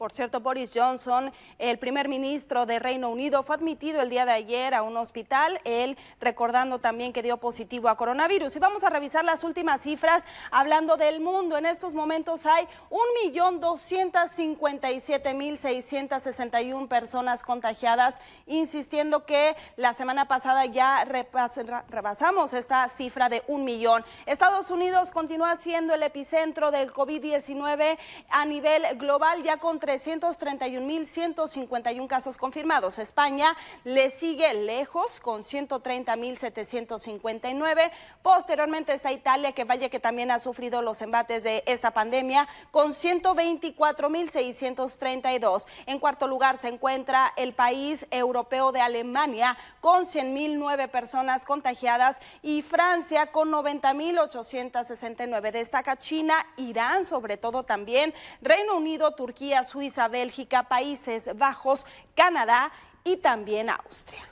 Por cierto, Boris Johnson, el primer ministro de Reino Unido, fue admitido el día de ayer a un hospital, él recordando también que dio positivo a coronavirus. Y vamos a revisar las últimas cifras hablando del mundo. En estos momentos hay 1.257.661 personas contagiadas, insistiendo que la semana pasada ya rebasamos esta cifra de un millón. Estados Unidos continúa siendo el epicentro del COVID-19 a nivel global, ya con 331.151 casos confirmados. España le sigue lejos con 130.759. Posteriormente está Italia, que vaya que también ha sufrido los embates de esta pandemia, con 124.632. En cuarto lugar se encuentra el país europeo de Alemania, con 100.009 personas contagiadas, y Francia con 90.869. Destaca China, Irán, sobre todo también, Reino Unido, Turquía, Suiza Suiza, Bélgica, Países Bajos, Canadá y también Austria.